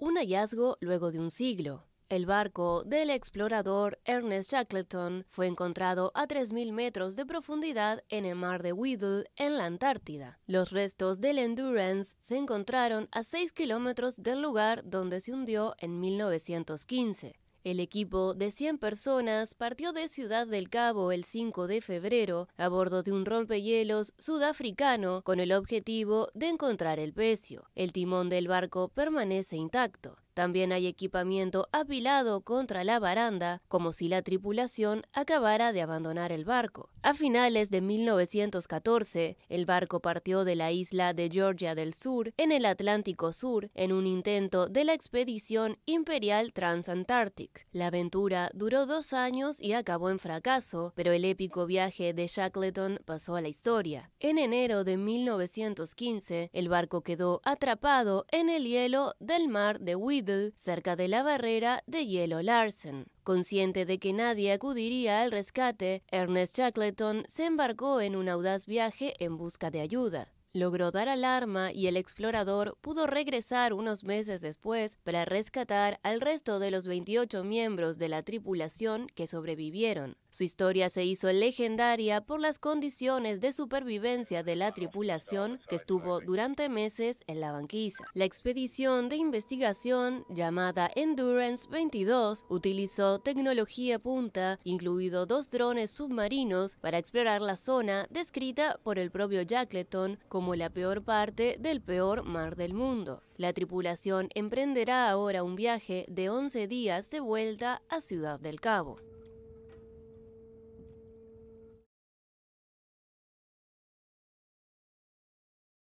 Un hallazgo luego de un siglo. El barco del explorador Ernest Shackleton fue encontrado a 3.000 metros de profundidad en el mar de Weddell, en la Antártida. Los restos del Endurance se encontraron a 6 kilómetros del lugar donde se hundió en 1915. El equipo de 100 personas partió de Ciudad del Cabo el 5 de febrero a bordo de un rompehielos sudafricano con el objetivo de encontrar el pecio. El timón del barco permanece intacto. También hay equipamiento apilado contra la baranda, como si la tripulación acabara de abandonar el barco. A finales de 1914, el barco partió de la isla de Georgia del Sur, en el Atlántico Sur, en un intento de la expedición imperial Transantártica. La aventura duró dos años y acabó en fracaso, pero el épico viaje de Shackleton pasó a la historia. En enero de 1915, el barco quedó atrapado en el hielo del mar de Widow cerca de la barrera de hielo Larsen. Consciente de que nadie acudiría al rescate, Ernest Shackleton se embarcó en un audaz viaje en busca de ayuda logró dar alarma y el explorador pudo regresar unos meses después para rescatar al resto de los 28 miembros de la tripulación que sobrevivieron. Su historia se hizo legendaria por las condiciones de supervivencia de la tripulación que estuvo durante meses en la banquisa. La expedición de investigación llamada Endurance 22 utilizó tecnología punta, incluido dos drones submarinos, para explorar la zona descrita por el propio Shackleton como la peor parte del peor mar del mundo. La tripulación emprenderá ahora un viaje de 11 días de vuelta a Ciudad del Cabo.